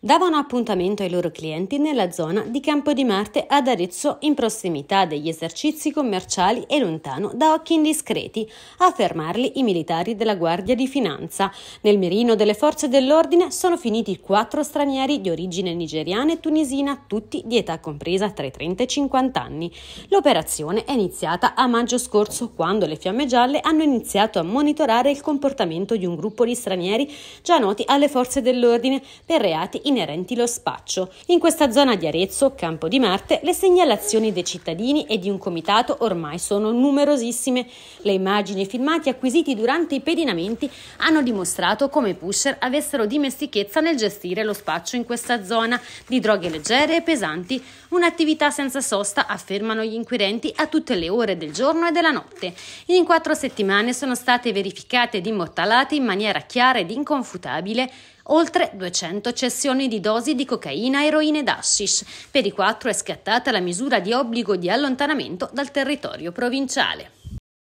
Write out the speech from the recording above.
davano appuntamento ai loro clienti nella zona di Campo di Marte ad Arezzo in prossimità degli esercizi commerciali e lontano da occhi indiscreti, a fermarli i militari della Guardia di Finanza. Nel mirino delle forze dell'ordine sono finiti quattro stranieri di origine nigeriana e tunisina, tutti di età compresa tra i 30 e i 50 anni. L'operazione è iniziata a maggio scorso quando le fiamme gialle hanno iniziato a monitorare il comportamento di un gruppo di stranieri già noti alle forze dell'ordine per reati inerenti lo spaccio. In questa zona di Arezzo, Campo di Marte, le segnalazioni dei cittadini e di un comitato ormai sono numerosissime. Le immagini e filmati acquisiti durante i pedinamenti hanno dimostrato come i pusher avessero dimestichezza nel gestire lo spaccio in questa zona di droghe leggere e pesanti, un'attività senza sosta, affermano gli inquirenti, a tutte le ore del giorno e della notte. In quattro settimane sono state verificate ed immortalate in maniera chiara ed inconfutabile oltre 200 cessioni milioni di dosi di cocaina, eroina ed hashish. Per i quattro è scattata la misura di obbligo di allontanamento dal territorio provinciale.